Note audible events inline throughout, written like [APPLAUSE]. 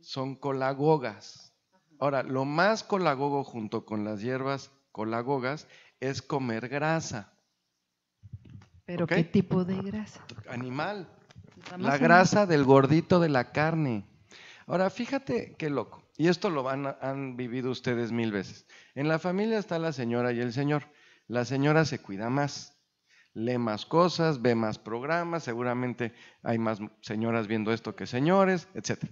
son colagogas. Ahora, lo más colagogo junto con las hierbas colagogas es comer grasa. ¿Pero qué tipo de grasa? Animal. La grasa del gordito de la carne. Ahora, fíjate qué loco. Y esto lo han vivido ustedes mil veces. En la familia está la señora y el señor. La señora se cuida más lee más cosas, ve más programas, seguramente hay más señoras viendo esto que señores, etc.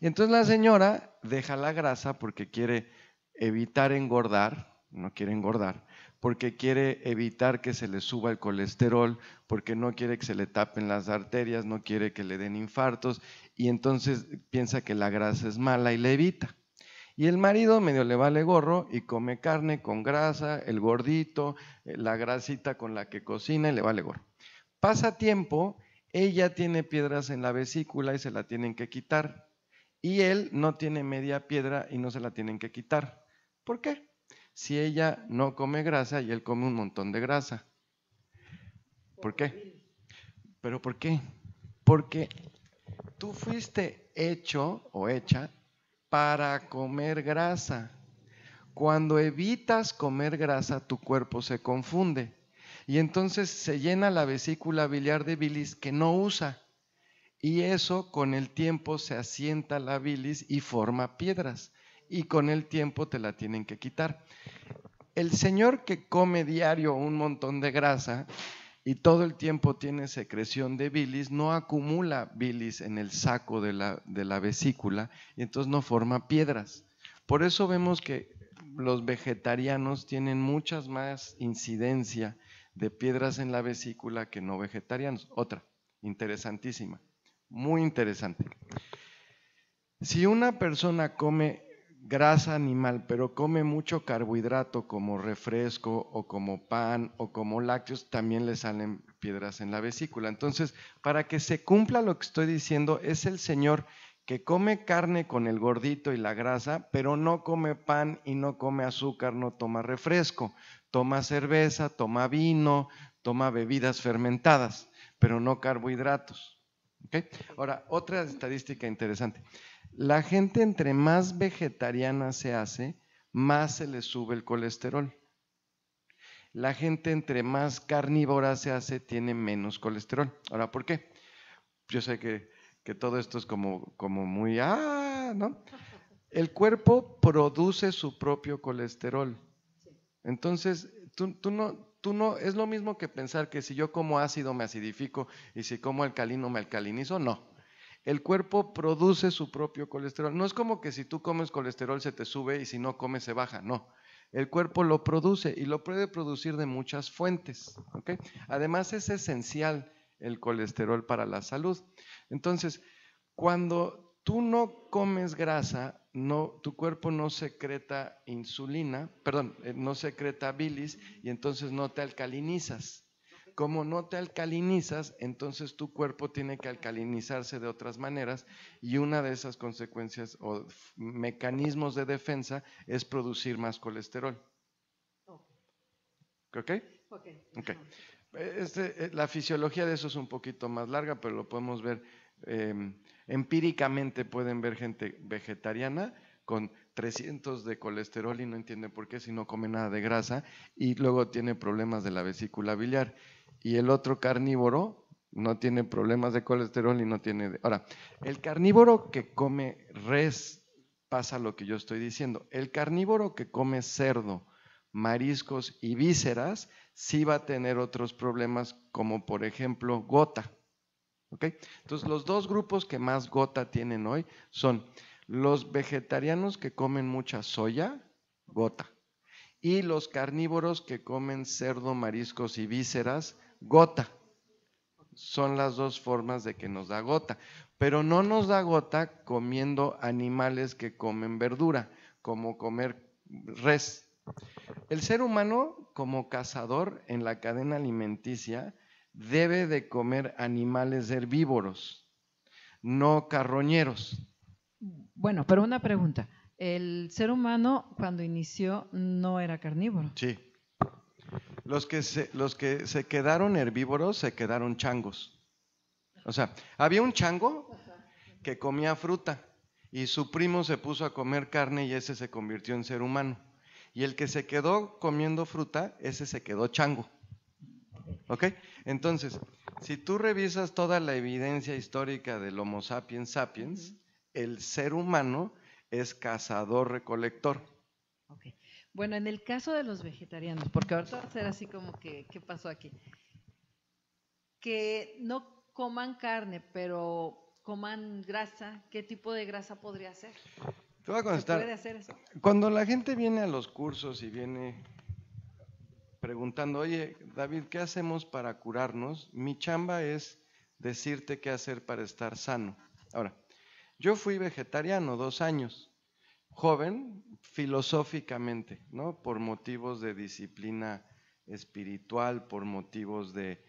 Entonces la señora deja la grasa porque quiere evitar engordar, no quiere engordar, porque quiere evitar que se le suba el colesterol, porque no quiere que se le tapen las arterias, no quiere que le den infartos, y entonces piensa que la grasa es mala y la evita. Y el marido medio le vale gorro y come carne con grasa, el gordito, eh, la grasita con la que cocina y le vale gorro. Pasa tiempo, ella tiene piedras en la vesícula y se la tienen que quitar. Y él no tiene media piedra y no se la tienen que quitar. ¿Por qué? Si ella no come grasa y él come un montón de grasa. ¿Por qué? ¿Pero por qué? Porque tú fuiste hecho o hecha para comer grasa. Cuando evitas comer grasa, tu cuerpo se confunde y entonces se llena la vesícula biliar de bilis que no usa. Y eso con el tiempo se asienta la bilis y forma piedras. Y con el tiempo te la tienen que quitar. El señor que come diario un montón de grasa y todo el tiempo tiene secreción de bilis, no acumula bilis en el saco de la, vesícula y entonces no forma piedras. Por eso vemos que los vegetarianos tienen muchas más incidencia de piedras en la vesícula que no vegetarianos. Otra, interesantísima, muy interesante. Si una persona come grasa animal, pero come mucho carbohidrato como refresco o como pan o como lácteos, también le salen piedras en la vesícula. Entonces, para que se cumpla lo que estoy diciendo, es el Señor que come carne con el gordito y la grasa, pero no come pan y no come azúcar, no toma refresco, toma cerveza, toma vino, toma bebidas fermentadas, pero no carbohidratos. ¿Okay? Ahora, otra estadística interesante. La gente entre más vegetariana se hace, más se le sube el colesterol. La gente entre más carnívora se hace, tiene menos colesterol. Ahora, ¿por qué? Yo sé que, todo esto es como, como muy, ah, ¿no? El cuerpo produce su propio colesterol. Entonces, tú, tú no, tú no, es lo mismo que pensar que si yo como ácido me acidifico y si como alcalino me alcalinizo, no. El cuerpo produce su propio colesterol. No es como que si tú comes colesterol se te sube y si no comes se baja, no. El cuerpo lo produce y lo puede producir de muchas fuentes. Además es esencial el colesterol para la salud. Entonces, cuando tú no comes grasa, no, tu cuerpo no secreta insulina, perdón, eh, no secreta bilis y entonces no te alcalinizas como no te alcalinizas, entonces tu cuerpo tiene que alcalinizarse de otras maneras y una de esas consecuencias o mecanismos de defensa es producir más colesterol. ¿Ok? Ok. Este, eh, la fisiología de eso es un poquito más larga, pero lo podemos ver em, empíricamente, pueden ver gente vegetariana con 300 de colesterol y no entiende por qué si no come nada de grasa y luego tiene problemas de la vesícula biliar y el otro carnívoro no tiene problemas de colesterol y no tiene... Ahora, el carnívoro que come res pasa lo que yo estoy diciendo. El carnívoro que come cerdo, mariscos y vísceras sí va a tener otros problemas como por ejemplo gota. ¿Okay? Entonces los dos grupos que más gota tienen hoy son los vegetarianos que comen mucha soya, gota, y los carnívoros que comen cerdo, mariscos y vísceras, gota. Son las dos formas de que nos da gota. Pero no nos da gota comiendo animales que comen verdura, como comer res. El ser humano, como cazador en la cadena alimenticia, debe de comer animales herbívoros, no carroñeros. Bueno, pero una pregunta. El ser humano cuando inició no era carnívoro. Sí. Los que, se, los que se quedaron herbívoros se quedaron changos. O sea, había un chango que comía fruta y su primo se puso a comer carne y ese se convirtió en ser humano. Y el que se quedó comiendo fruta, ese se quedó chango. ¿Ok? Entonces, si tú revisas toda la evidencia histórica del Homo sapiens sapiens, el ser humano es cazador-recolector. ok, bueno, en el caso de los vegetarianos, porque ahorita va a ser así como que, ¿qué pasó aquí? Que no coman carne, pero coman grasa, ¿qué tipo de grasa podría ser? Te voy a contestar. eso? Cuando la gente viene a los cursos y viene preguntando, oye, David, ¿qué hacemos para curarnos? Mi chamba es decirte qué hacer para estar sano. Ahora, yo fui vegetariano dos años joven filosóficamente, ¿no? Por motivos de disciplina espiritual, por motivos de,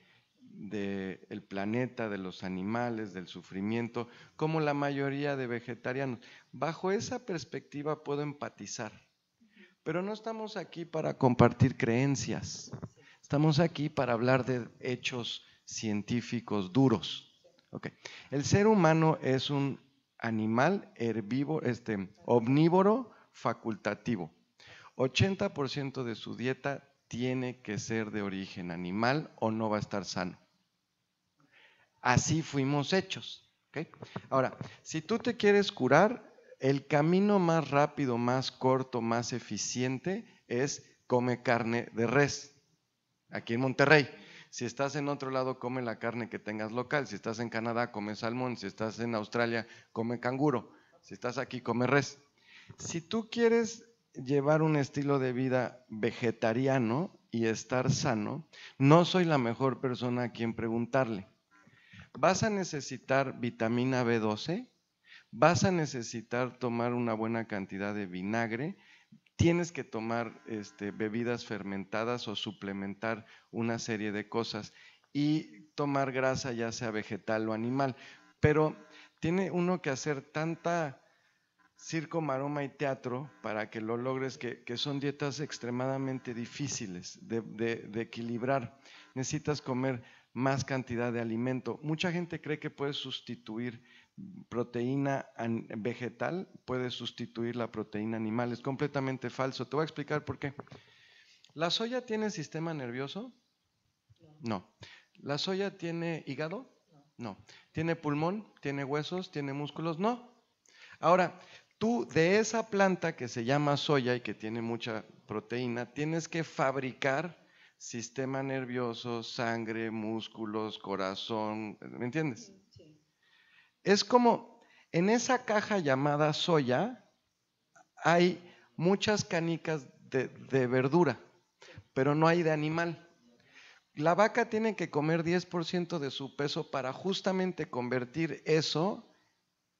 el planeta, de los animales, del sufrimiento, como la mayoría de vegetarianos. Bajo esa perspectiva puedo empatizar, pero no estamos aquí para compartir creencias, estamos aquí para hablar de hechos científicos duros. El ser humano es un animal herbívoro, este, omnívoro facultativo. 80% de su dieta tiene que ser de origen animal o no va a estar sano. Así fuimos hechos. Ahora, si tú te quieres curar, el camino más rápido, más corto, más eficiente es come carne de res, aquí en Monterrey. Si estás en otro lado, come la carne que tengas local. Si estás en Canadá, come salmón. Si estás en Australia, come canguro. Si estás aquí, come res. Si tú quieres llevar un estilo de vida vegetariano y estar sano, no soy la mejor persona a quien preguntarle. ¿Vas a necesitar vitamina B12? ¿Vas a necesitar tomar una buena cantidad de vinagre? tienes que tomar este, bebidas fermentadas o suplementar una serie de cosas y tomar grasa ya sea vegetal o animal. Pero tiene uno que hacer tanta circo, maroma y teatro para que lo logres, que, son dietas extremadamente difíciles de, de equilibrar. Necesitas comer más cantidad de alimento. Mucha gente cree que puedes sustituir proteína vegetal puede sustituir la proteína animal. Es completamente falso. Te voy a explicar por qué. ¿La soya tiene sistema nervioso? No. ¿La soya tiene hígado? no. ¿Tiene pulmón? ¿Tiene huesos? ¿Tiene músculos? No. Ahora, tú de esa planta que se llama soya y que tiene mucha proteína, tienes que fabricar sistema nervioso, sangre, músculos, corazón, ¿me entiendes? Es como en esa caja llamada soya hay muchas canicas de, verdura, pero no hay de animal. La vaca tiene que comer 10% de su peso para justamente convertir eso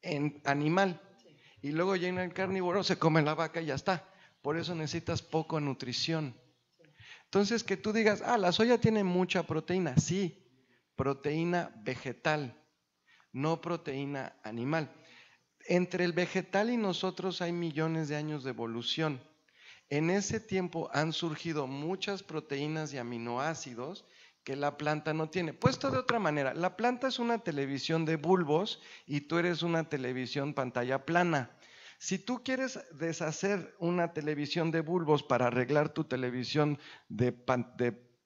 en animal. Y luego llena el carnívoro, se come la vaca y ya está. Por eso necesitas poco nutrición. Entonces que tú digas, ah, la soya tiene mucha proteína. Sí, proteína vegetal no proteína animal. Entre el vegetal y nosotros hay millones de años de evolución. En ese tiempo han surgido muchas proteínas y aminoácidos que la planta no tiene. Puesto de otra manera, la planta es una televisión de bulbos y tú eres una televisión pantalla plana. Si tú quieres deshacer una televisión de bulbos para arreglar tu televisión de, pan,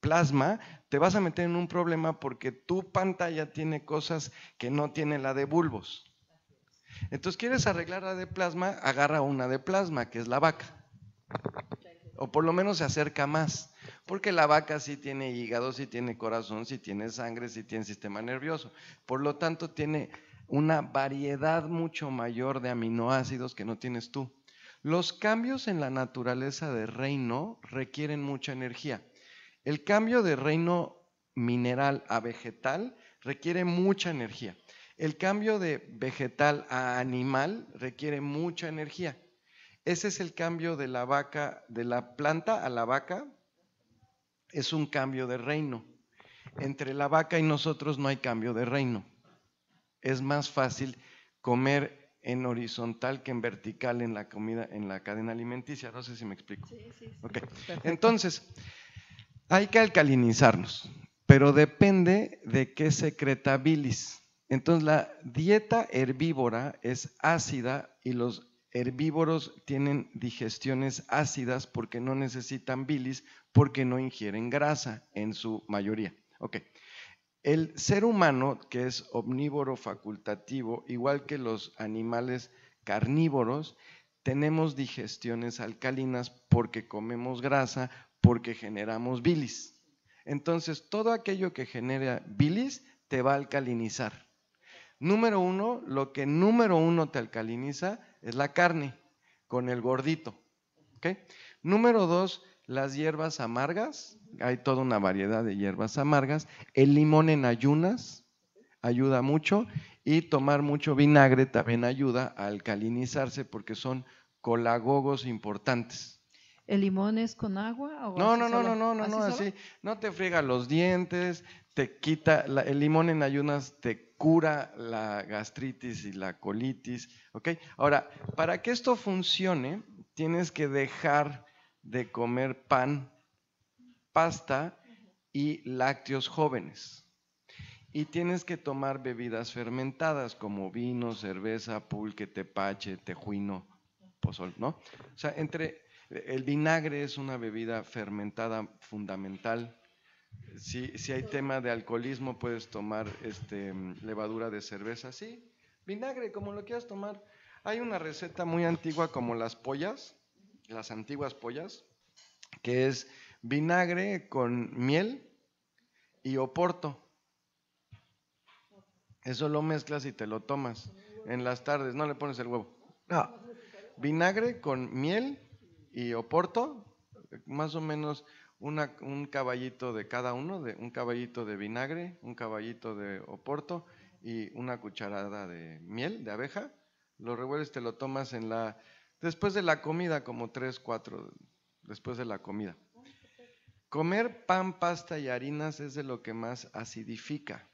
plasma, te vas a meter en un problema porque tu pantalla tiene cosas que no tiene la de bulbos. Entonces, ¿quieres arreglar la de plasma? Agarra una de plasma, que es la vaca. O por lo menos se acerca más. Porque la vaca sí tiene hígado, sí tiene corazón, sí tiene sangre, sí tiene sistema nervioso. Por lo tanto, tiene una variedad mucho mayor de aminoácidos que no tienes tú. Los cambios en la naturaleza de reino requieren mucha energía. El cambio de reino mineral a vegetal requiere mucha energía. El cambio de vegetal a animal requiere mucha energía. Ese es el cambio de la vaca, de la planta a la vaca, es un cambio de reino. Entre la vaca y nosotros no hay cambio de reino. Es más fácil comer en horizontal que en vertical en la comida, en la cadena alimenticia. No sé si me explico. Sí, sí, Entonces, hay que alcalinizarnos, pero depende de qué secreta bilis. Entonces la dieta herbívora es ácida y los herbívoros tienen digestiones ácidas porque no necesitan bilis, porque no ingieren grasa en su mayoría. El ser humano, que es omnívoro facultativo, igual que los animales carnívoros, tenemos digestiones alcalinas porque comemos grasa, porque generamos bilis. Entonces, todo aquello que genera bilis te va a alcalinizar. Número uno, lo que número uno te alcaliniza es la carne, con el gordito. Número dos, las hierbas amargas. Hay toda una variedad de hierbas amargas. El limón en ayunas ayuda mucho y tomar mucho vinagre también ayuda a alcalinizarse porque son colagogos importantes. ¿El limón es con agua? O no, no, no, no, no, no, no, así. No te friega los dientes, te quita, el limón en ayunas te cura la gastritis y la colitis, ¿ok? Ahora, para que esto funcione, tienes que dejar de comer pan, pasta y lácteos jóvenes. Y tienes que tomar bebidas fermentadas como vino, cerveza, pulque, tepache, tejuino, pozol, ¿no? O sea, entre el vinagre es una bebida fermentada fundamental. Si, hay tema de alcoholismo, puedes tomar este, levadura de cerveza. Sí, vinagre, como lo quieras tomar. Hay una receta muy antigua como las pollas, las antiguas pollas, que es vinagre con miel y oporto. Eso lo mezclas y te lo tomas en las tardes, no le pones el huevo. No. Vinagre con miel y Oporto, más o menos un caballito de cada uno, de, un caballito de vinagre, un caballito de Oporto y una cucharada de miel de abeja. Lo revuelves, te lo tomas en la después de la comida, como tres, cuatro, después de la comida. Comer pan, pasta y harinas es de lo que más acidifica.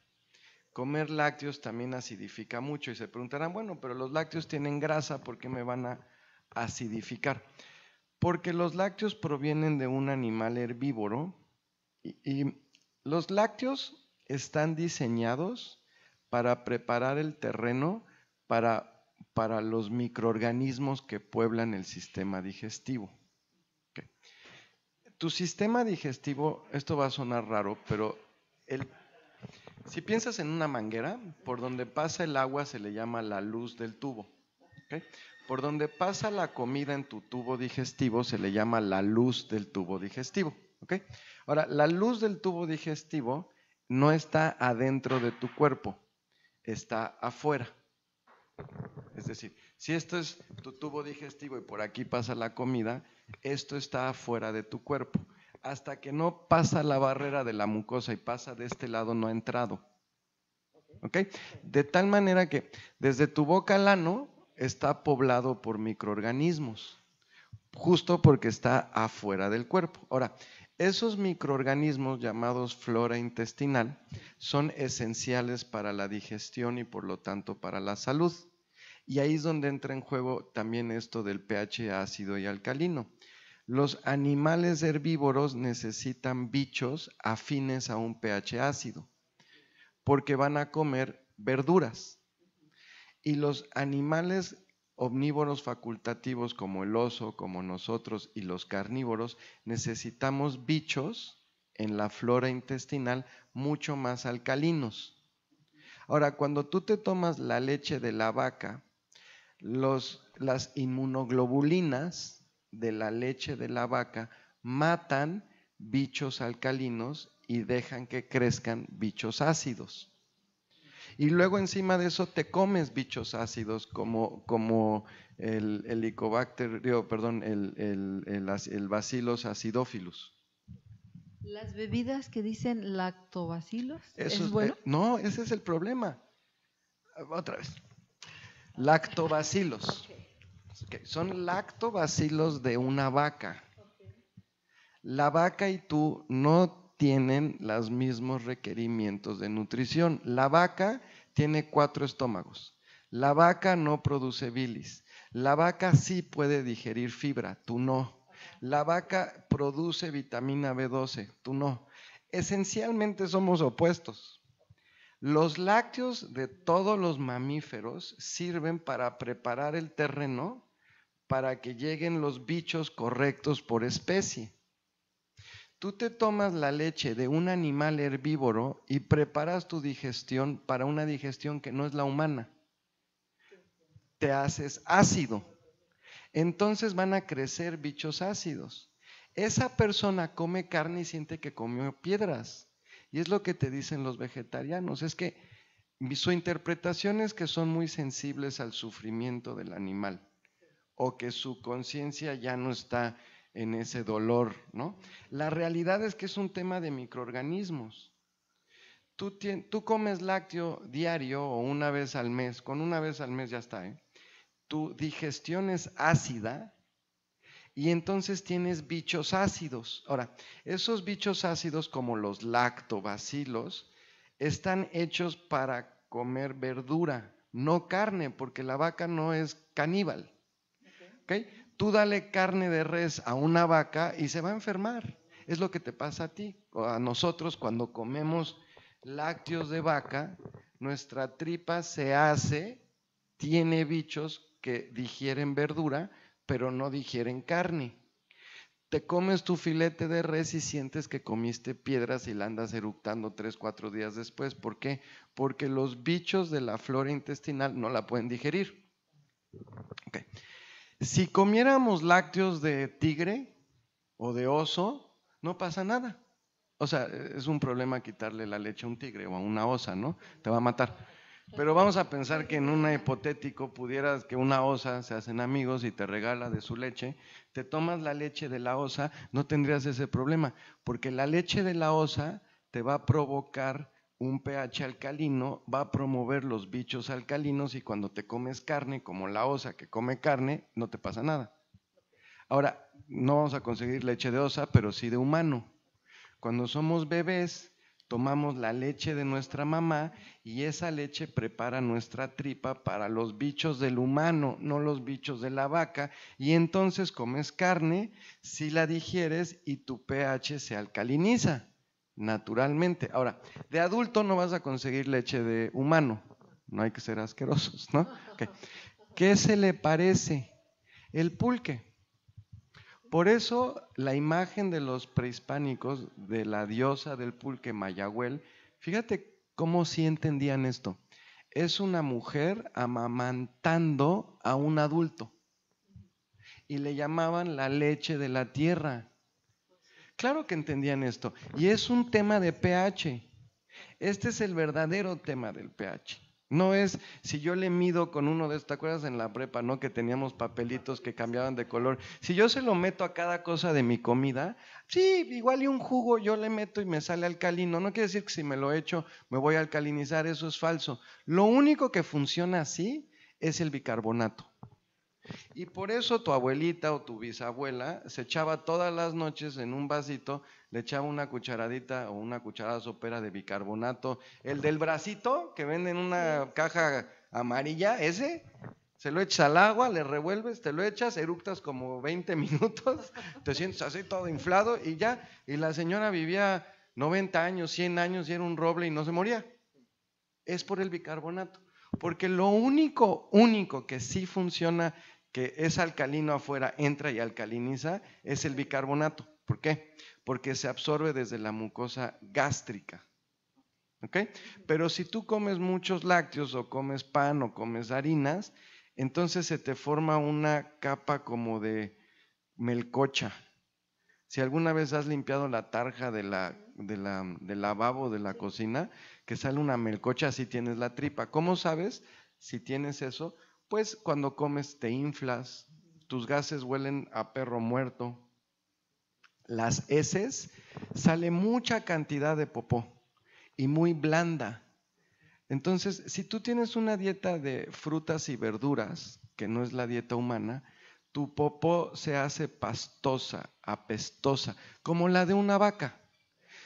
Comer lácteos también acidifica mucho y se preguntarán, bueno, pero los lácteos tienen grasa, ¿por qué me van a acidificar? Porque los lácteos provienen de un animal herbívoro y, los lácteos están diseñados para preparar el terreno para, los microorganismos que pueblan el sistema digestivo. Tu sistema digestivo, esto va a sonar raro, pero si piensas en una manguera, por donde pasa el agua se le llama la luz del tubo. Por donde pasa la comida en tu tubo digestivo se le llama la luz del tubo digestivo. Ahora, la luz del tubo digestivo no está adentro de tu cuerpo, está afuera. Es decir, si esto es tu tubo digestivo y por aquí pasa la comida, esto está afuera de tu cuerpo. Hasta que no pasa la barrera de la mucosa y pasa de este lado, no ha entrado. ¿Ok? De tal manera que desde tu boca al ano está poblado por microorganismos, justo porque está afuera del cuerpo. Ahora, esos microorganismos llamados flora intestinal son esenciales para la digestión y por lo tanto para la salud. Y ahí es donde entra en juego también esto del pH ácido y alcalino. Los animales herbívoros necesitan bichos afines a un pH ácido porque van a comer verduras y los animales omnívoros facultativos como el oso, como nosotros y los carnívoros, necesitamos bichos en la flora intestinal mucho más alcalinos. Ahora, cuando tú te tomas la leche de la vaca, las inmunoglobulinas de la leche de la vaca matan bichos alcalinos y dejan que crezcan bichos ácidos. Y luego encima de eso te comes bichos ácidos como, como el helicobacter, perdón, el, el, bacilos acidófilos ¿Las bebidas que dicen lactobacilos? ¿Es, bueno? Eh, no, ese es el problema. Otra vez. Lactobacilos. Son lactobacilos de una vaca. La vaca y tú no tienen los mismos requerimientos de nutrición. La vaca tiene cuatro estómagos. La vaca no produce bilis. La vaca sí puede digerir fibra, tú no. La vaca produce vitamina B12, tú no. Esencialmente somos opuestos. Los lácteos de todos los mamíferos sirven para preparar el terreno para que lleguen los bichos correctos por especie. Tú te tomas la leche de un animal herbívoro y preparas tu digestión para una digestión que no es la humana. Te haces ácido. Entonces van a crecer bichos ácidos. Esa persona come carne y siente que comió piedras. Y es lo que te dicen los vegetarianos. Es que su interpretación es que son muy sensibles al sufrimiento del animal o que su conciencia ya no está en ese dolor, ¿no? La realidad es que es un tema de microorganismos. Tú, comes lácteo diario o una vez al mes, con una vez al mes ya está, ¿eh? Tu digestión es ácida y entonces tienes bichos ácidos. Ahora, esos bichos ácidos como los lactobacilos están hechos para comer verdura, no carne, porque la vaca no es caníbal. ¿ok? Tú dale carne de res a una vaca y se va a enfermar. Es lo que te pasa a ti, o a nosotros cuando comemos lácteos de vaca, nuestra tripa se hace, tiene bichos que digieren verdura, pero no digieren carne. Te comes tu filete de res y sientes que comiste piedras y la andas eructando tres, cuatro días después. ¿Por qué? Porque los bichos de la flora intestinal no la pueden digerir. Si comiéramos lácteos de tigre o de oso, no pasa nada. O sea, es un problema quitarle la leche a un tigre o a una osa, ¿no? Te va a matar. Pero vamos a pensar que en un hipotético pudieras que una osa se hacen amigos y te regala de su leche, te tomas la leche de la osa, no tendrías ese problema, porque la leche de la osa te va a provocar un pH alcalino va a promover los bichos alcalinos y cuando te comes carne, como la osa que come carne, no te pasa nada. Ahora, no vamos a conseguir leche de osa, pero sí de humano. Cuando somos bebés, tomamos la leche de nuestra mamá y esa leche prepara nuestra tripa para los bichos del humano, no los bichos de la vaca, y entonces comes carne, si la digieres y tu pH se alcaliniza naturalmente. Ahora, de adulto no vas a conseguir leche de humano, no hay que ser asquerosos, ¿no? ¿Qué se le parece? El pulque. Por eso la imagen de los prehispánicos, de la diosa del pulque mayagüel fíjate cómo sí entendían esto. Es una mujer amamantando a un adulto. Y le llamaban la leche de la tierra. Claro que entendían esto. Y es un tema de pH. Este es el verdadero tema del pH. No es si yo le mido con uno de estas ¿te acuerdas en la prepa, no? Que teníamos papelitos que cambiaban de color. Si yo se lo meto a cada cosa de mi comida, sí, igual y un jugo yo le meto y me sale alcalino. No quiere decir que si me lo echo me voy a alcalinizar, eso es falso. Lo único que funciona así es el bicarbonato. Y por eso tu abuelita o tu bisabuela se echaba todas las noches en un vasito, le echaba una cucharadita o una cucharada sopera de bicarbonato. El del bracito que venden en una caja amarilla, ese, se lo echas al agua, le revuelves, te lo echas, eructas como 20 [LAUGHS] minutos, te sientes así todo inflado y ya. Y la señora vivía 90 años, 100 años y era un roble y no se moría. Es por el bicarbonato. Porque lo único, único que sí funciona que es alcalino afuera, entra y alcaliniza, es el bicarbonato. ¿Por qué? Porque se absorbe desde la mucosa gástrica. ¿Ok? Pero si tú comes muchos lácteos o comes pan o comes harinas, entonces se te forma una capa como de melcocha. Si alguna vez has limpiado la tarja de del lavabo de la cocina, que sale una melcocha, así tienes la tripa. ¿Cómo sabes si tienes eso? Pues cuando comes te inflas, tus gases huelen a perro muerto, las heces sale mucha cantidad de popó y muy blanda. Entonces, si tú tienes una dieta de frutas y verduras, que no es la dieta humana, tu popó se hace pastosa, apestosa, como la de una vaca.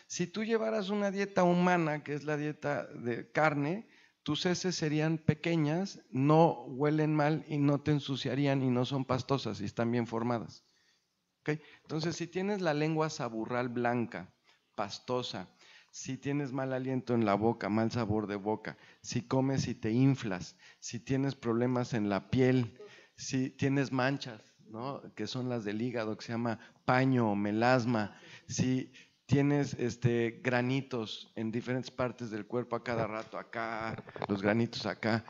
Si tú llevaras una dieta humana, que es la dieta de carne, tus heces serían pequeñas, no huelen mal y no te ensuciarían y no son pastosas y están bien formadas. Entonces, si tienes la lengua saburral blanca, pastosa, si tienes mal aliento en la boca, mal sabor de boca, si comes y te inflas, si tienes problemas en la piel, si tienes manchas, que son las del hígado, que se llama paño o melasma, si tienes este, granitos en diferentes partes del cuerpo a cada rato, acá, los granitos acá,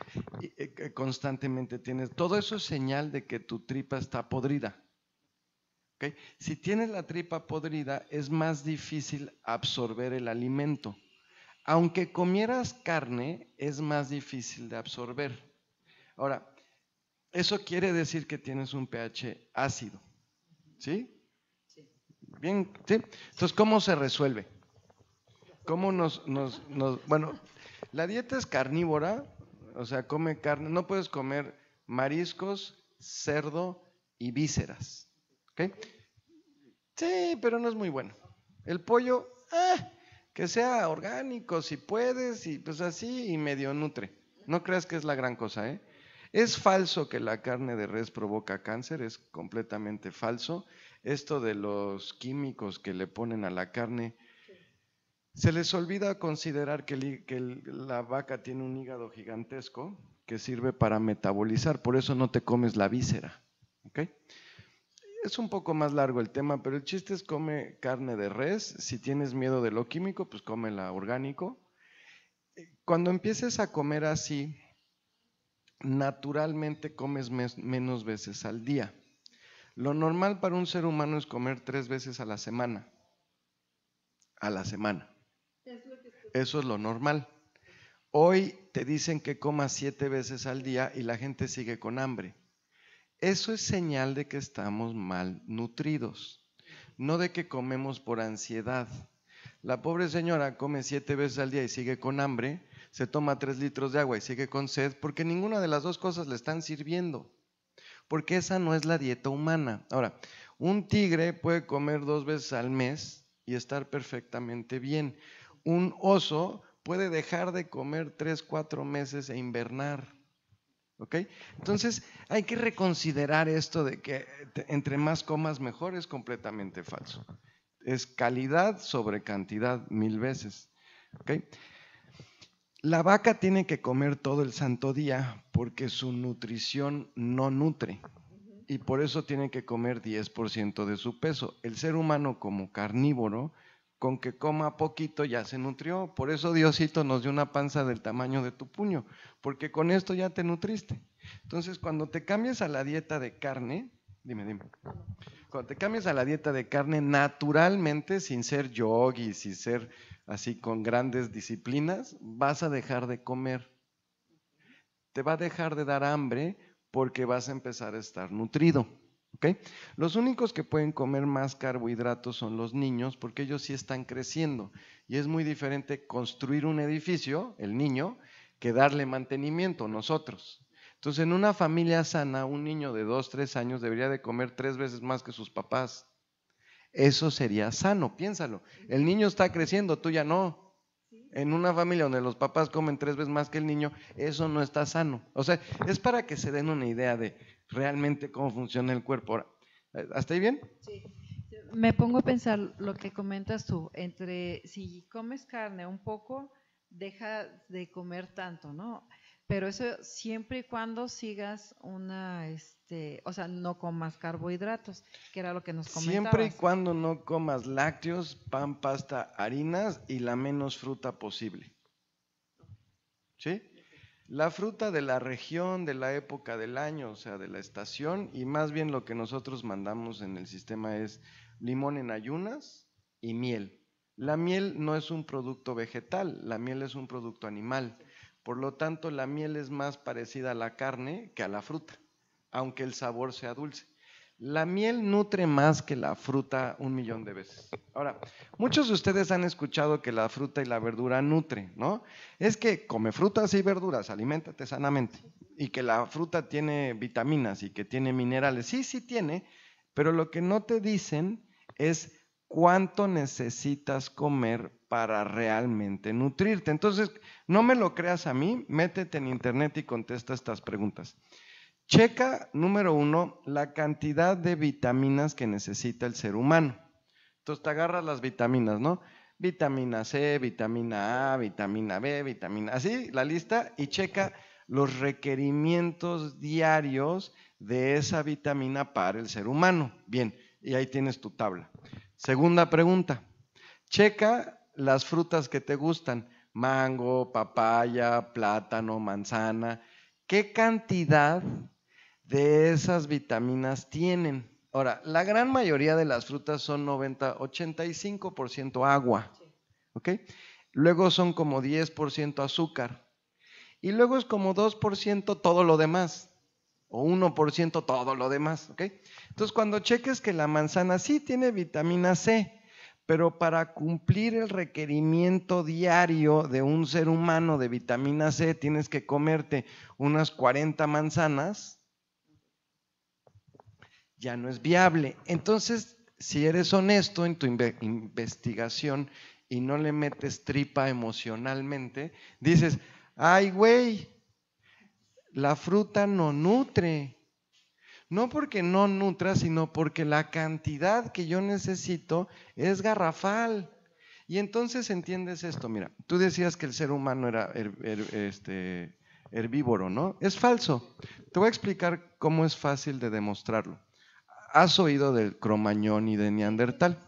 eh, constantemente tienes, todo eso es señal de que tu tripa está podrida. Si tienes la tripa podrida, es más difícil absorber el alimento. Aunque comieras carne, es más difícil de absorber. Ahora, eso quiere decir que tienes un pH ácido, ¿sí? Bien, ¿sí? Entonces, ¿cómo se resuelve? ¿Cómo nos, Bueno, la dieta es carnívora, o sea, come carne, no puedes comer mariscos, cerdo y vísceras. ¿Ok? Sí, pero no es muy bueno. El pollo, ah, que sea orgánico si puedes, y pues así, y medio nutre. No creas que es la gran cosa, ¿eh? Es falso que la carne de res provoca cáncer, es completamente falso esto de los químicos que le ponen a la carne, se les olvida considerar que, la vaca tiene un hígado gigantesco que sirve para metabolizar, por eso no te comes la víscera. Es un poco más largo el tema, pero el chiste es come carne de res, si tienes miedo de lo químico, pues come la orgánico. Eh, cuando empieces a comer así, naturalmente comes menos veces al día. Lo normal para un ser humano es comer tres veces a la semana. A la semana. Eso es lo normal. Hoy te dicen que comas siete veces al día y la gente sigue con hambre. Eso es señal de que estamos mal nutridos, no de que comemos por ansiedad. La pobre señora come siete veces al día y sigue con hambre, se toma tres litros de agua y sigue con sed porque ninguna de las dos cosas le están sirviendo porque esa no es la dieta humana. Ahora, un tigre puede comer dos veces al mes y estar perfectamente bien. Un oso puede dejar de comer tres, cuatro meses e invernar. ¿Ok? Entonces, hay que reconsiderar esto de que entre más comas mejor es completamente falso. Es calidad sobre cantidad mil veces. ¿Ok? La vaca tiene que comer todo el santo día porque su nutrición no nutre y por eso tiene que comer 10% de su peso. El ser humano como carnívoro, con que coma poquito ya se nutrió. Por eso Diosito nos dio una panza del tamaño de tu puño, porque con esto ya te nutriste. Entonces, cuando te cambias a la dieta de carne, dime, dime. Cuando te cambias a la dieta de carne, naturalmente, sin ser yogi, sin ser así con grandes disciplinas, vas a dejar de comer. Te va a dejar de dar hambre porque vas a empezar a estar nutrido. Los únicos que pueden comer más carbohidratos son los niños porque ellos sí están creciendo. Y es muy diferente construir un edificio, el niño, que darle mantenimiento nosotros. Entonces, en una familia sana, un niño de 2, 3 años debería de comer tres veces más que sus papás. Eso sería sano, piénsalo. El niño está creciendo, tú ya no. En una familia donde los papás comen tres veces más que el niño, eso no está sano. O sea, es para que se den una idea de realmente cómo funciona el cuerpo. ¿Hasta ahí bien? Sí. Me pongo a pensar lo que comentas tú, entre si comes carne un poco, deja de comer tanto, ¿no? pero eso siempre y cuando sigas una, este, o sea, no comas carbohidratos, que era lo que nos comentabas. Siempre y cuando no comas lácteos, pan, pasta, harinas y la menos fruta posible. ¿Sí? La fruta de la región, de la época del año, o sea, de la estación, y más bien lo que nosotros mandamos en el sistema es limón en ayunas y miel. La miel no es un producto vegetal, la miel es un producto animal. Por lo tanto, la miel es más parecida a la carne que a la fruta, aunque el sabor sea dulce. La miel nutre más que la fruta un millón de veces. Ahora, muchos de ustedes han escuchado que la fruta y la verdura nutren, ¿no? Es que come frutas y verduras, aliméntate sanamente. Y que la fruta tiene vitaminas y que tiene minerales. Sí, sí tiene, pero lo que no te dicen es cuánto necesitas comer para realmente nutrirte. Entonces, no me lo creas a mí, métete en internet y contesta estas preguntas. Checa, número uno, la cantidad de vitaminas que necesita el ser humano. Entonces, te agarras las vitaminas, ¿no? Vitamina C, vitamina A, vitamina B, vitamina... Así, la lista, y checa los requerimientos diarios de esa vitamina para el ser humano. Bien, y ahí tienes tu tabla. Segunda pregunta. Checa las frutas que te gustan, mango, papaya, plátano, manzana, ¿qué cantidad de esas vitaminas tienen? Ahora, la gran mayoría de las frutas son 90, 85% agua, ¿ok? Luego son como 10% azúcar y luego es como 2% todo lo demás, o 1% todo lo demás, ¿ok? Entonces, cuando cheques que la manzana sí tiene vitamina C, pero para cumplir el requerimiento diario de un ser humano de vitamina C tienes que comerte unas 40 manzanas, ya no es viable. Entonces, si eres honesto en tu investigación y no le metes tripa emocionalmente, dices, ay güey, la fruta no nutre, no porque no nutra, sino porque la cantidad que yo necesito es garrafal. Y entonces entiendes esto, mira, tú decías que el ser humano era este, herbívoro, ¿no? Es falso. Te voy a explicar cómo es fácil de demostrarlo. Has oído del cromañón y de neandertal.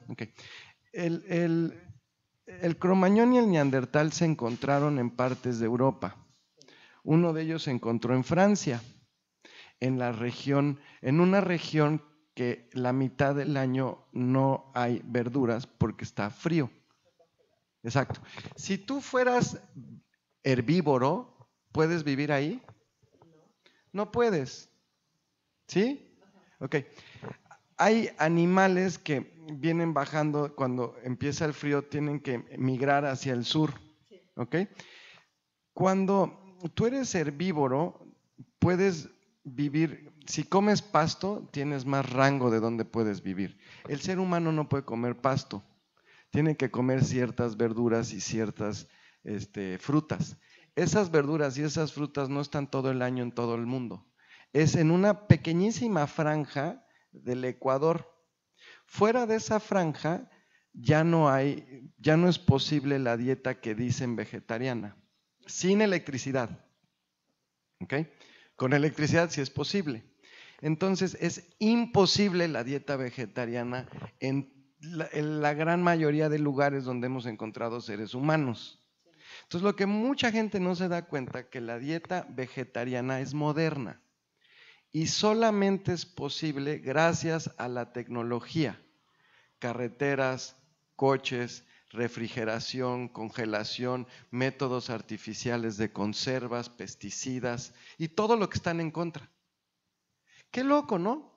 el cromañón y el neandertal se encontraron en partes de Europa. Uno de ellos se encontró en Francia en la región, en una región que la mitad del año no hay verduras porque está frío. Exacto. Si tú fueras herbívoro, ¿puedes vivir ahí? No puedes. ¿Sí? Ok. Hay animales que vienen bajando cuando empieza el frío, tienen que migrar hacia el sur. ¿Ok? Cuando tú eres herbívoro, puedes vivir, si comes pasto, tienes más rango de donde puedes vivir. El ser humano no puede comer pasto, tiene que comer ciertas verduras y ciertas este, frutas. Esas verduras y esas frutas no están todo el año en todo el mundo. Es en una pequeñísima franja del Ecuador. Fuera de esa franja ya no hay, ya no es posible la dieta que dicen vegetariana, sin electricidad. ¿Okay? con electricidad si es posible. Entonces es imposible la dieta vegetariana en la, gran mayoría de lugares donde hemos encontrado seres humanos. Entonces lo que mucha gente no se da cuenta que la dieta vegetariana es moderna y solamente es posible gracias a la tecnología, carreteras, coches, refrigeración, congelación, métodos artificiales de conservas, pesticidas y todo lo que están en contra. Qué loco, ¿no?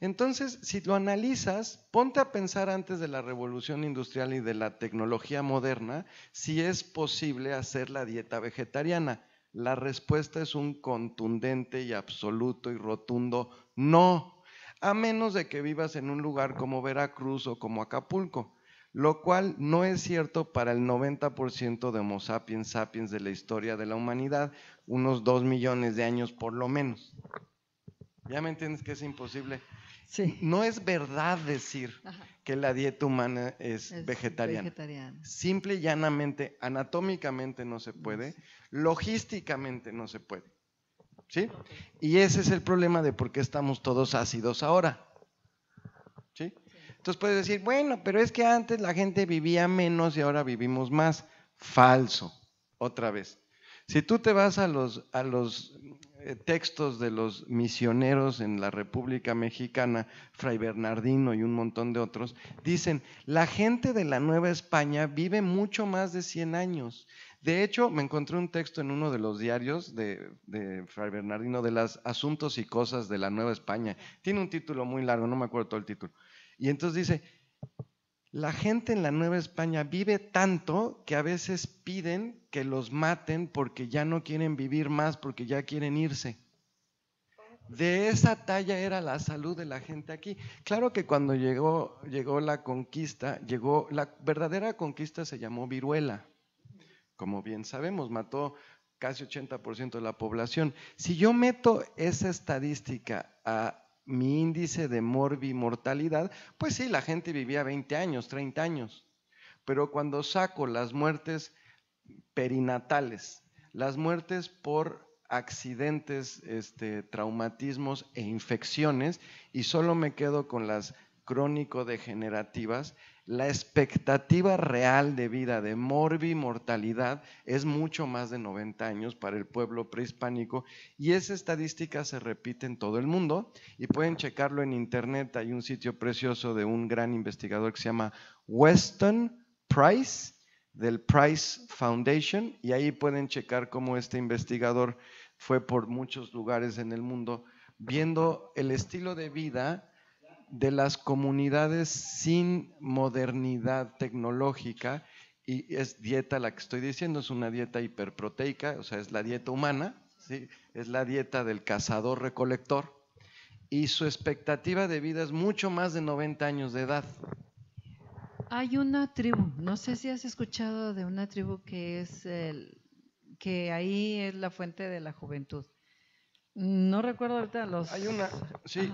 Entonces, si lo analizas, ponte a pensar antes de la revolución industrial y de la tecnología moderna si es posible hacer la dieta vegetariana. La respuesta es un contundente y absoluto y rotundo no, a menos de que vivas en un lugar como Veracruz o como Acapulco lo cual no es cierto para el 90% de Homo sapiens sapiens de la historia de la humanidad, unos 2 millones de años por lo menos. ¿Ya me entiendes que es imposible? No es verdad decir que la dieta humana es, vegetariana. Simple y llanamente, anatómicamente no se puede, logísticamente no se puede. ¿Sí? Y ese es el problema de por qué estamos todos ácidos ahora. Entonces puedes decir, bueno, pero es que antes la gente vivía menos y ahora vivimos más. Falso, otra vez. Si tú te vas a los, a los eh, textos de los misioneros en la República Mexicana, Fray Bernardino y un montón de otros, dicen, la gente de la Nueva España vive mucho más de 100 años. De hecho, me encontré un texto en uno de los diarios de, de Fray Bernardino de las asuntos y cosas de la Nueva España. Tiene un título muy largo, no me acuerdo todo el título. Y entonces dice, la gente en la Nueva España vive tanto que a veces piden que los maten porque ya no quieren vivir más, porque ya quieren irse. De esa talla era la salud de la gente aquí. Claro que cuando llegó, llegó la conquista, llegó la verdadera conquista se llamó viruela. Como bien sabemos, mató casi 80% de la población. Si yo meto esa estadística a mi índice de morbi-mortalidad, pues sí, la gente vivía 20 años, 30 años. Pero cuando saco las muertes perinatales, las muertes por accidentes, este, traumatismos e infecciones, y solo me quedo con las crónico-degenerativas, la expectativa real de vida de morbi mortalidad es mucho más de 90 años para el pueblo prehispánico y esa estadística se repite en todo el mundo y pueden checarlo en internet. Hay un sitio precioso de un gran investigador que se llama Weston Price del Price Foundation y ahí pueden checar cómo este investigador fue por muchos lugares en el mundo viendo el estilo de vida de las comunidades sin modernidad tecnológica, y es dieta la que estoy diciendo, es una dieta hiperproteica, o sea, es la dieta humana, ¿sí? es la dieta del cazador-recolector, y su expectativa de vida es mucho más de 90 años de edad. Hay una tribu, no sé si has escuchado de una tribu que es el, que ahí es la fuente de la juventud. No recuerdo ahorita los. Hay una, sí,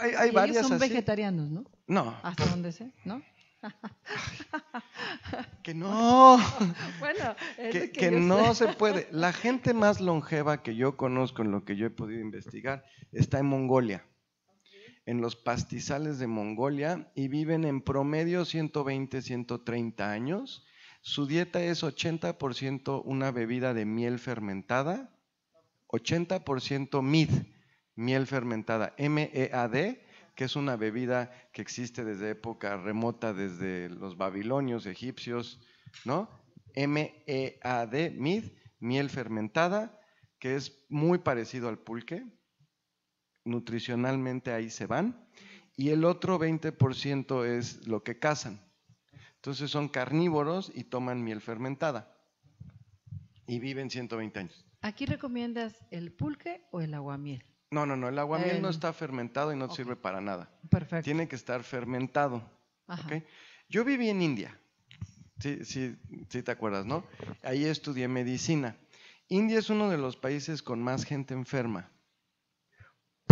hay, son vegetarianos, ¿no? No. Hasta dónde sé, ¿no? [LAUGHS] que no, [LAUGHS] bueno, que, no se puede. [LAUGHS] La gente más longeva que yo conozco, en lo que yo he podido investigar, está en Mongolia, en los pastizales de Mongolia, y viven en promedio 120, 130 años. Su dieta es 80% una bebida de miel fermentada, 80% mid, miel fermentada, MEAD, que es una bebida que existe desde época remota, desde los babilonios, egipcios, ¿no? MEAD, mid, miel fermentada, que es muy parecido al pulque, nutricionalmente ahí se van, y el otro 20% es lo que cazan. Entonces son carnívoros y toman miel fermentada y viven 120 años. ¿Aquí recomiendas el pulque o el aguamiel? No, no, no, el agua no está fermentado y no sirve para nada. Tiene que estar fermentado. ¿okay? Yo viví en India, sí, sí, sí te acuerdas, ¿no? Ahí estudié medicina. India es uno de los países con más gente enferma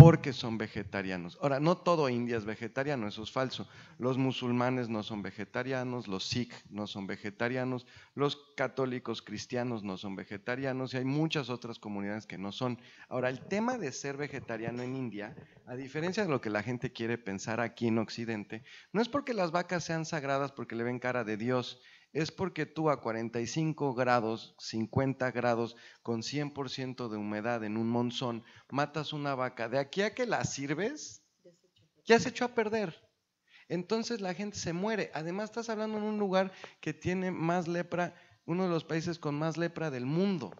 porque son vegetarianos. Ahora, no todo India es vegetariano, eso es falso. Los musulmanes no son vegetarianos, los sikh no son vegetarianos, los católicos cristianos no son vegetarianos y hay muchas otras comunidades que no son. Ahora, el tema de ser vegetariano en India, a diferencia de lo que la gente quiere pensar aquí en Occidente, no es porque las vacas sean sagradas porque le ven cara de Dios, es porque tú a 45 grados, 50 grados, con 100% de humedad en un monzón, matas una vaca. De aquí a que la sirves, ya se echó a perder. Entonces la gente se muere. Además estás hablando en un lugar que tiene más lepra, uno de los países con más lepra del mundo.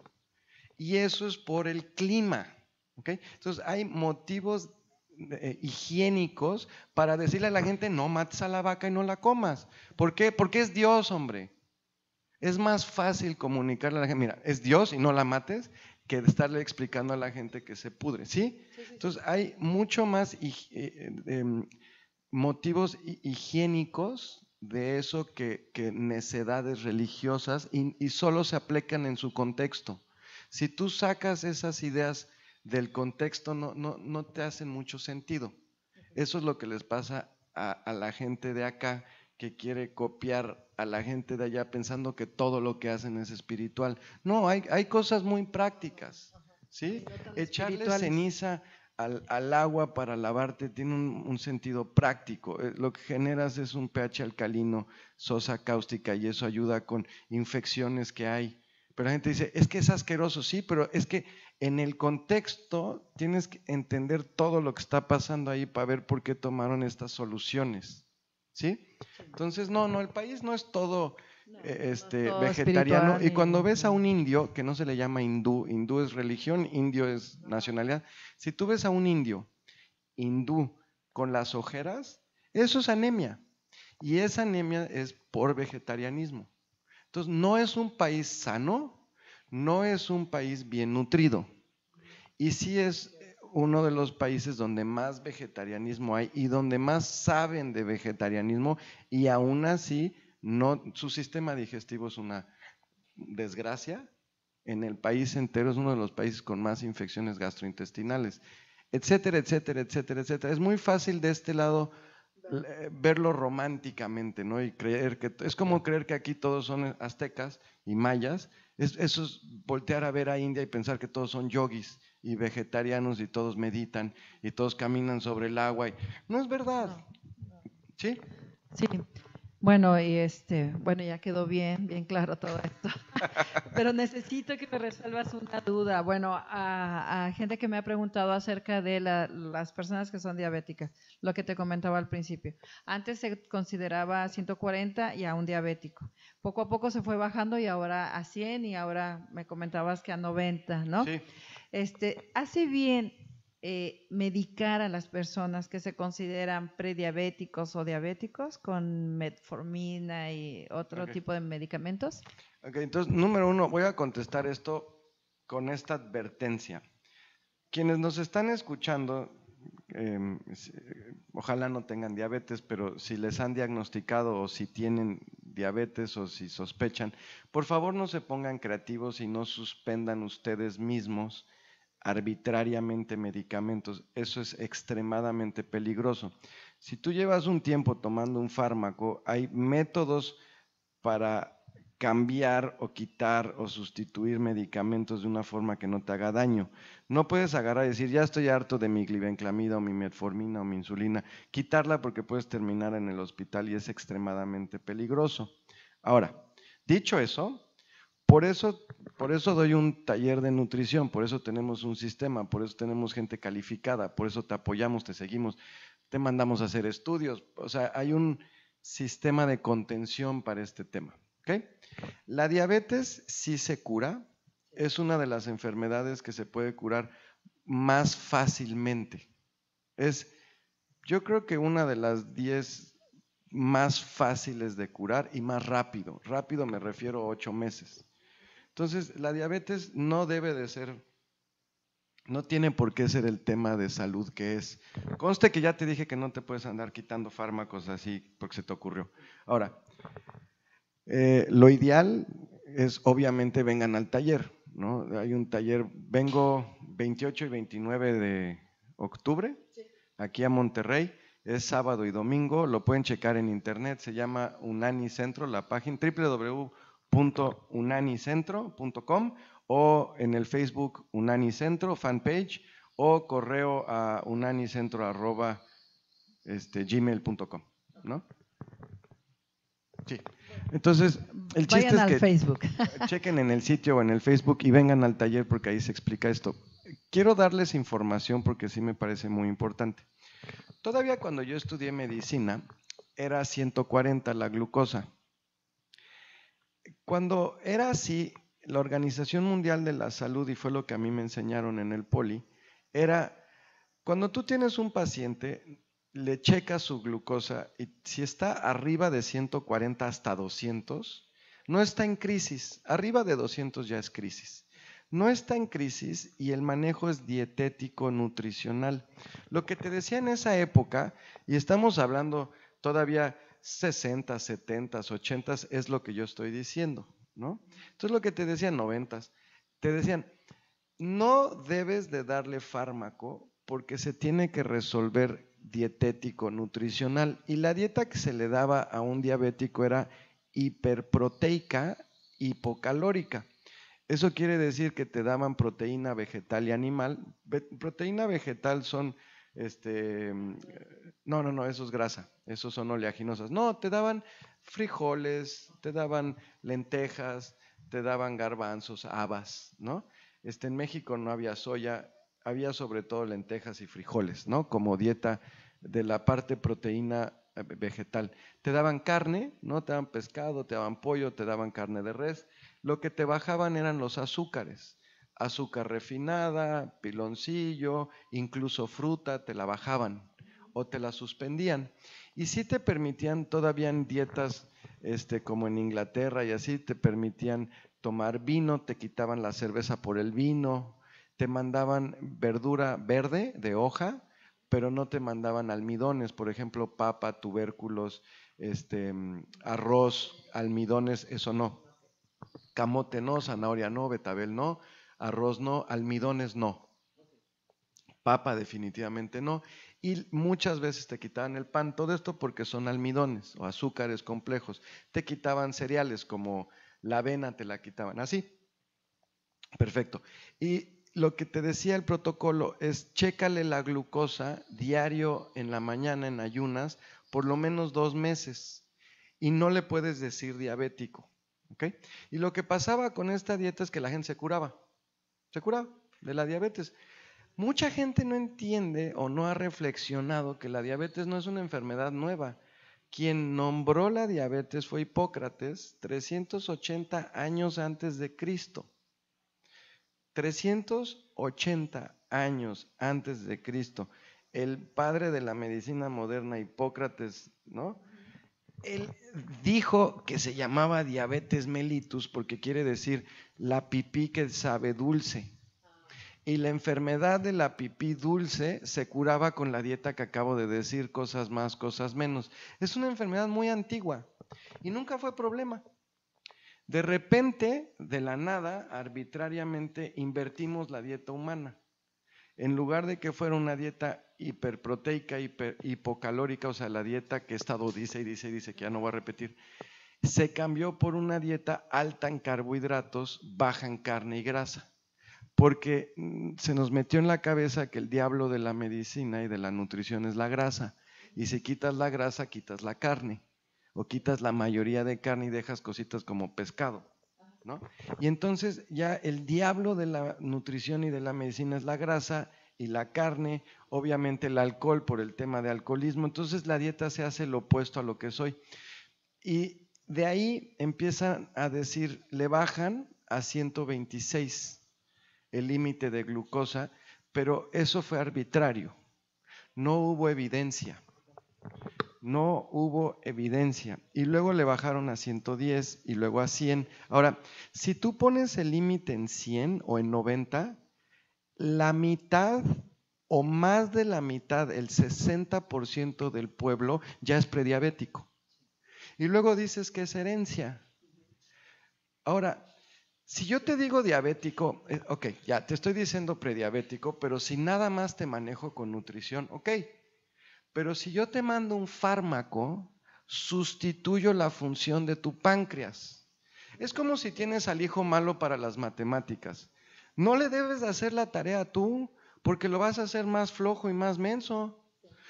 Y eso es por el clima. ¿ok? Entonces hay motivos eh, higiénicos para decirle a la gente, no mates a la vaca y no la comas. ¿Por qué? Porque es Dios, hombre. Es más fácil comunicarle a la gente, mira, es Dios y no la mates, que estarle explicando a la gente que se pudre, ¿sí? Entonces hay mucho más eh, eh, em, motivos higiénicos de eso que, que necedades religiosas y, y, solo se aplican en su contexto. Si tú sacas esas ideas del contexto no, no, no te hacen mucho sentido. Eso es lo que les pasa a, la gente de acá que quiere copiar a la gente de allá pensando que todo lo que hacen es espiritual. No, hay, hay cosas muy prácticas. ¿sí? Echarle ceniza al, agua para lavarte tiene un, un, sentido práctico. Eh, lo que generas es un pH alcalino, sosa cáustica, y eso ayuda con infecciones que hay pero la gente dice, es que es asqueroso, sí, pero es que en el contexto tienes que entender todo lo que está pasando ahí para ver por qué tomaron estas soluciones. ¿Sí? Entonces, no, no, el país no es todo eh, este, vegetariano. Y cuando ves a un indio, que no se le llama hindú, hindú es religión, indio es nacionalidad, si tú ves a un indio hindú con las ojeras, eso es anemia. Y esa anemia es por vegetarianismo. Entonces, no es un país sano, no es un país bien nutrido. Y sí es eh, uno de los países donde más vegetarianismo hay y donde más saben de vegetarianismo y aún así no, su sistema digestivo es una desgracia. En el país entero es uno de los países con más infecciones gastrointestinales, etcétera, etcétera, etcétera, etcétera. Es muy fácil de este lado verlo románticamente, ¿no? Y creer que es como creer que aquí todos son aztecas y mayas. Es, eso es voltear a ver a India y pensar que todos son yogis y vegetarianos y todos meditan y todos caminan sobre el agua. Y, no es verdad. ¿Sí? Sí. Bueno, y este, bueno, ya quedó bien, bien claro todo esto. [LAUGHS] Pero necesito que me resuelvas una duda. Bueno, a, gente que me ha preguntado acerca de las personas que son diabéticas, lo que te comentaba al principio. Antes se consideraba 140 y a un diabético. Poco a poco se fue bajando y ahora a 100 y ahora me comentabas que a 90, ¿no? Sí. Este, hace bien eh, medicar a las personas que se consideran prediabéticos o diabéticos con metformina y otro tipo de medicamentos? Ok, entonces, número uno, voy a contestar esto con esta advertencia. Quienes nos están escuchando, em, ojalá no tengan diabetes, pero si les han diagnosticado o si tienen diabetes o si sospechan, por favor no se pongan creativos y no suspendan ustedes mismos arbitrariamente medicamentos. Eso es extremadamente peligroso. Si tú llevas un tiempo tomando un fármaco, hay métodos para cambiar o quitar o sustituir medicamentos de una forma que no te haga daño. No puedes agarrar y decir, ya estoy harto de mi glibenclamida o mi metformina o mi insulina, quitarla porque puedes terminar en el hospital y es extremadamente peligroso. Ahora, dicho eso, por eso, por eso doy un taller de nutrición, por eso tenemos un sistema, por eso tenemos gente calificada, por eso te apoyamos, te seguimos, te mandamos a hacer estudios. O sea, hay un sistema de contención para este tema. La diabetes sí se cura, es una de las enfermedades que se puede curar más fácilmente. Es, yo creo que una de las 10 más fáciles de curar y más rápido. Rápido me refiero a ocho meses. Entonces, la diabetes no debe de ser, no tiene por qué ser el tema de salud que es. Conste que ya te dije que no te puedes andar quitando fármacos así porque se te ocurrió. Ahora, eh, lo ideal es, obviamente, vengan al taller. ¿no? Hay un taller, vengo 28 y 29 de octubre, aquí a Monterrey. Es sábado y domingo, lo pueden checar en internet, se llama Unani Centro, la página www unanicentro.com o en el Facebook Unanicentro fanpage o correo a unanicentro este, ¿no? Sí. Entonces, el chiste Vayan al Facebook. [LAUGHS] chequen en el sitio o en el Facebook y vengan al taller porque ahí se explica esto. Quiero darles información porque sí me parece muy importante. Todavía cuando yo estudié medicina era 140 la glucosa. Cuando era así, la Organización Mundial de la Salud, y fue lo que a mí me enseñaron en el poli, era, cuando tú tienes un paciente, le checas su glucosa y si está arriba de 140 hasta 200, no está en crisis. Arriba de 200 ya es crisis. No está en crisis y el manejo es dietético nutricional. Lo que te decía en esa época, y estamos hablando todavía 60, 70, 80 es lo que yo estoy diciendo, ¿no? Entonces lo que te decían 90, te decían, no debes de darle fármaco porque se tiene que resolver dietético nutricional y la dieta que se le daba a un diabético era hiperproteica, hipocalórica. Eso quiere decir que te daban proteína vegetal y animal. Proteína vegetal son este, mm, no, no, no, eso es grasa, esos son oleaginosas. No, te daban frijoles, te daban lentejas, te daban garbanzos, habas, ¿no? Este, en México no había soya, había sobre todo lentejas y frijoles, ¿no? Como dieta de la parte proteína eh, vegetal. Te daban carne, ¿no? Te daban pescado, te daban pollo, te daban carne de res. Lo que te bajaban eran los azúcares azúcar refinada, piloncillo, incluso fruta, te la bajaban o te la suspendían. Y si te permitían, todavía en dietas este, como en Inglaterra y así, te permitían tomar vino, te quitaban la cerveza por el vino, te mandaban verdura verde de hoja, pero no te mandaban almidones, por ejemplo, papa, tubérculos, este, arroz, almidones, eso no. Camote no, zanahoria no, betabel no, arroz no, almidones no, papa definitivamente no, y muchas veces te quitaban el pan, todo esto porque son almidones o azúcares complejos, te quitaban cereales como la avena, te la quitaban así. Perfecto. Y lo que te decía el protocolo es chécale la glucosa diario en la mañana en ayunas por lo menos dos meses y no le puedes decir diabético. ¿okay? Y lo que pasaba con esta dieta es que la gente se curaba se curaba de la diabetes. Mucha gente no entiende o no ha reflexionado que la diabetes no es una enfermedad nueva. Quien nombró la diabetes fue Hipócrates 380 años antes de Cristo. 380 años antes de Cristo. El padre de la medicina moderna, Hipócrates, ¿no? Él dijo que se llamaba diabetes mellitus porque quiere decir la pipí que sabe dulce. Y la enfermedad de la pipí dulce se curaba con la dieta que acabo de decir, cosas más, cosas menos. Es una enfermedad muy antigua y nunca fue problema. De repente, de la nada, arbitrariamente, invertimos la dieta humana en lugar de que fuera una dieta hiperproteica, hipocalórica, o sea, la dieta que he estado dice y dice y dice, que ya no va a repetir, se cambió por una dieta alta en carbohidratos, baja en carne y grasa, porque mm, se nos metió en la cabeza que el diablo de la medicina y de la nutrición es la grasa, y si quitas la grasa, quitas la carne, o quitas la mayoría de carne y dejas cositas como pescado. Y entonces ya el diablo de la nutrición y de la medicina es la grasa y la carne, obviamente el alcohol por el tema de alcoholismo, entonces la dieta se hace lo opuesto a lo que soy. Y de ahí empiezan a decir, le bajan a 126 el límite de glucosa, pero eso fue arbitrario, no hubo evidencia no hubo evidencia. Y luego le bajaron a 110 y luego a 100. Ahora, si tú pones el límite en 100 o en 90, la mitad o más de la mitad, el 60% del pueblo ya es prediabético. Y luego dices que es herencia. Ahora, si yo te digo diabético, eh, ok, ya te estoy diciendo prediabético, pero si nada más te manejo con nutrición, ok, pero si yo te mando un fármaco, sustituyo la función de tu páncreas. Es como si tienes al hijo malo para las matemáticas. No le debes hacer la tarea tú, porque lo vas a hacer más flojo y más menso.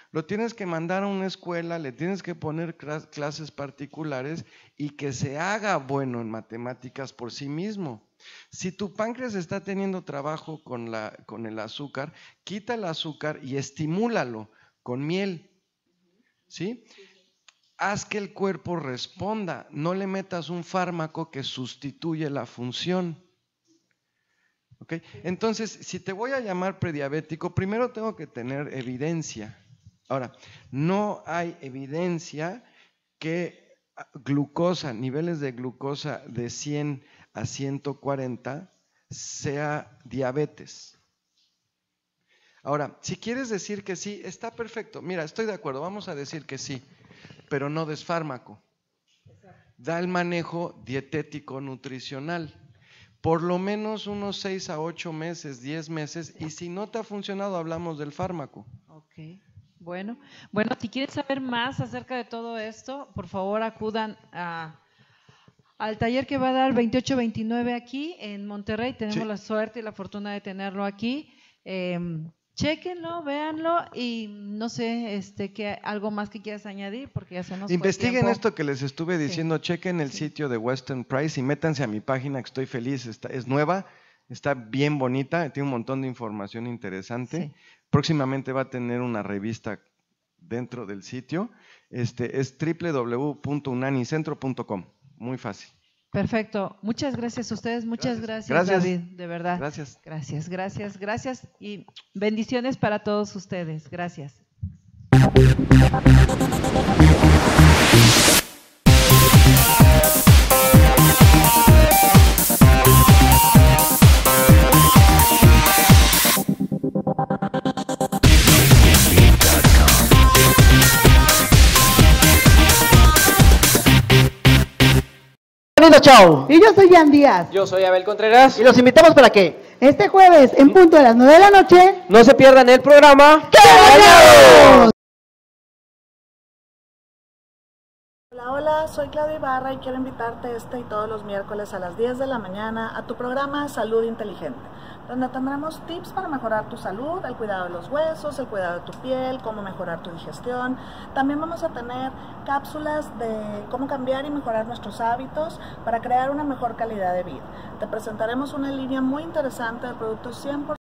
Lo tienes que mandar a una escuela, le tienes que poner clases particulares y que se haga bueno en matemáticas por sí mismo. Si tu páncreas está teniendo trabajo con, con el azúcar, quita el azúcar y estimúlalo con miel. ¿Sí? Haz que el cuerpo responda, no le metas un fármaco que sustituye la función. Entonces, si te voy a llamar prediabético, primero tengo que tener evidencia. Ahora, no hay evidencia que glucosa, niveles de glucosa de 100 a 140 sea diabetes. Ahora, si quieres decir que sí, está perfecto. Mira, estoy de acuerdo, vamos a decir que sí, pero no des fármaco. Da el manejo dietético nutricional. Por lo menos unos 6 a 8 meses, 10 meses, y si no te ha funcionado, hablamos del fármaco. Ok. Bueno, bueno, si quieres saber más acerca de todo esto, por favor acudan al taller que va a dar 28-29 aquí en Monterrey. Tenemos la suerte y la fortuna de tenerlo aquí. Em, Chequenlo, véanlo y no sé, este, que algo más que quieras añadir porque ya se nos Investiguen esto que les estuve diciendo, chequen el sitio de Western Price y métanse a mi página que estoy feliz, está, es nueva, está bien bonita, tiene un montón de información interesante. Próximamente va a tener una revista dentro del sitio. Este es www.unanicentro.com, muy fácil. Perfecto. Muchas gracias a ustedes. Muchas gracias, David. De verdad. Gracias. Gracias, gracias, gracias. Y bendiciones para todos ustedes. Gracias. Y yo soy Jan Díaz. Yo soy Abel Contreras. Y los invitamos para que este jueves, en punto de las 9 de la noche, no se pierdan el programa. soy Claudia Ibarra y quiero invitarte este y todos los miércoles a las 10 de la mañana a tu programa Salud Inteligente, donde tendremos tips para mejorar tu salud, el cuidado de los huesos, el cuidado de tu piel, cómo mejorar tu digestión. También vamos a tener cápsulas de cómo cambiar y mejorar nuestros hábitos para crear una mejor calidad de vida. Te presentaremos una línea muy interesante de productos 100%